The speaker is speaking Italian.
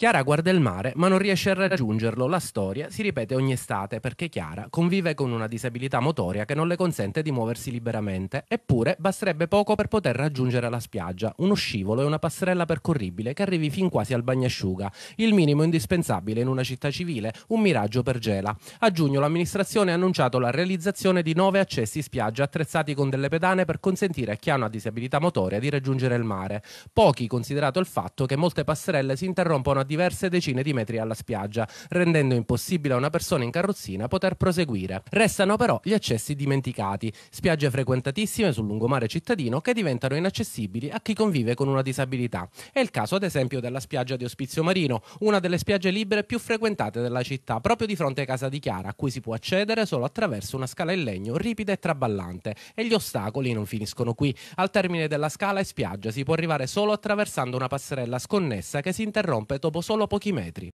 Chiara guarda il mare ma non riesce a raggiungerlo. La storia si ripete ogni estate perché Chiara convive con una disabilità motoria che non le consente di muoversi liberamente, eppure basterebbe poco per poter raggiungere la spiaggia, uno scivolo e una passerella percorribile che arrivi fin quasi al bagnasciuga, il minimo indispensabile in una città civile, un miraggio per Gela. A giugno l'amministrazione ha annunciato la realizzazione di nove accessi spiaggia attrezzati con delle pedane per consentire a chi ha una disabilità motoria di raggiungere il mare. Pochi considerato il fatto che molte passerelle si interrompono a diverse decine di metri alla spiaggia, rendendo impossibile a una persona in carrozzina poter proseguire. Restano però gli accessi dimenticati, spiagge frequentatissime sul lungomare cittadino che diventano inaccessibili a chi convive con una disabilità. È il caso ad esempio della spiaggia di Ospizio Marino, una delle spiagge libere più frequentate della città, proprio di fronte a Casa di Chiara, a cui si può accedere solo attraverso una scala in legno ripida e traballante. E gli ostacoli non finiscono qui. Al termine della scala e spiaggia si può arrivare solo attraversando una passerella sconnessa che si interrompe dopo solo pochi metri.